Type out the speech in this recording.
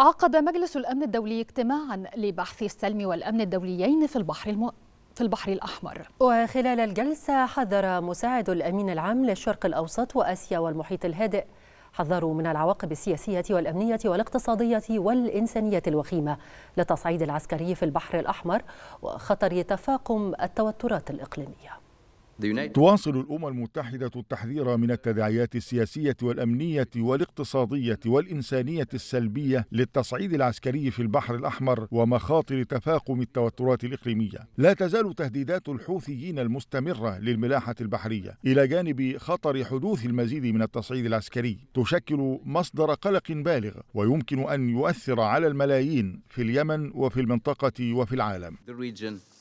عقد مجلس الأمن الدولي اجتماعا لبحث السلم والأمن الدوليين في البحر الم... في البحر الأحمر وخلال الجلسة حذر مساعد الأمين العام للشرق الأوسط وأسيا والمحيط الهادئ حذروا من العواقب السياسية والأمنية والاقتصادية والإنسانية الوخيمة للتصعيد العسكري في البحر الأحمر وخطر تفاقم التوترات الإقليمية تواصل الامم المتحده التحذير من التداعيات السياسيه والامنيه والاقتصاديه والانسانيه السلبيه للتصعيد العسكري في البحر الاحمر ومخاطر تفاقم التوترات الاقليميه. لا تزال تهديدات الحوثيين المستمره للملاحه البحريه الى جانب خطر حدوث المزيد من التصعيد العسكري تشكل مصدر قلق بالغ ويمكن ان يؤثر على الملايين في اليمن وفي المنطقه وفي العالم.